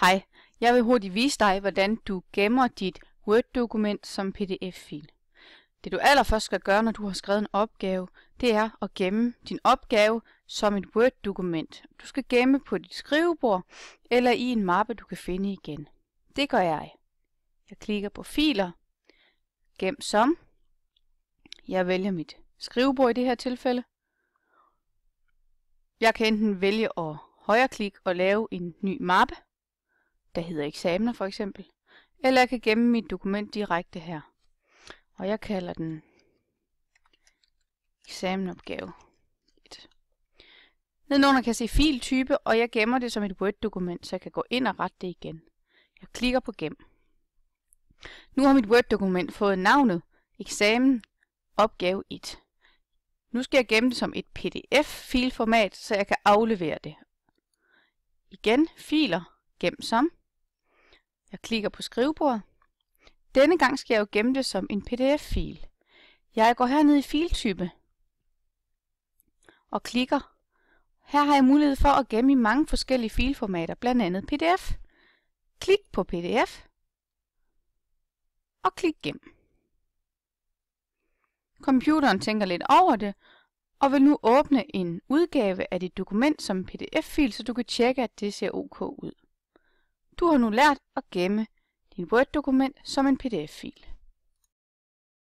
Hej, jeg vil hurtigt vise dig, hvordan du gemmer dit Word-dokument som pdf-fil. Det du allerførst skal gøre, når du har skrevet en opgave, det er at gemme din opgave som et Word-dokument. Du skal gemme på dit skrivebord eller i en mappe, du kan finde igen. Det gør jeg. Jeg klikker på Filer, Gem som. Jeg vælger mit skrivebord i det her tilfælde. Jeg kan enten vælge at højreklik og lave en ny mappe, der hedder eksamener for eksempel, eller jeg kan gemme mit dokument direkte her. Og jeg kalder den eksamenopgave 1. Nedenunder kan jeg se filtype, og jeg gemmer det som et Word-dokument, så jeg kan gå ind og rette det igen. Jeg klikker på gem. Nu har mit Word-dokument fået navnet eksamen opgave 1. Nu skal jeg gemme det som et PDF-filformat, så jeg kan aflevere det. Igen filer, gem som. Jeg klikker på skrivebordet. Denne gang skal jeg jo gemme det som en pdf-fil. Jeg går herned i filtype og klikker. Her har jeg mulighed for at gemme i mange forskellige filformater, blandt andet pdf. Klik på pdf og klik gem. Computeren tænker lidt over det og vil nu åbne en udgave af dit dokument som pdf-fil, så du kan tjekke, at det ser ok ud. Du har nu lært at gemme din Word-dokument som en pdf-fil.